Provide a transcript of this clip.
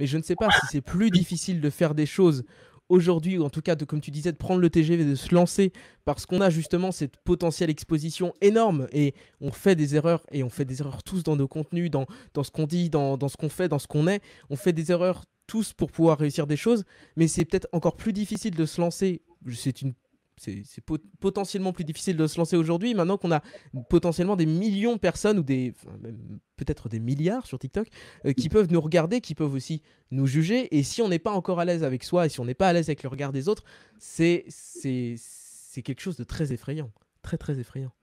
Mais je ne sais pas si c'est plus difficile de faire des choses aujourd'hui, ou en tout cas, de, comme tu disais, de prendre le TGV, de se lancer, parce qu'on a justement cette potentielle exposition énorme, et on fait des erreurs, et on fait des erreurs tous dans nos contenus, dans, ce qu'on dit, dans, ce qu'on fait, dans ce qu'on est, on fait des erreurs tous pour pouvoir réussir des choses, mais c'est peut-être encore plus difficile de se lancer, c'est une c'est potentiellement plus difficile de se lancer aujourd'hui, maintenant qu'on a potentiellement des millions de personnes, ou des, peut-être des milliards sur TikTok, euh, qui mm. peuvent nous regarder, qui peuvent aussi nous juger. Et si on n'est pas encore à l'aise avec soi et si on n'est pas à l'aise avec le regard des autres, c'est quelque chose de très effrayant. Très, très effrayant.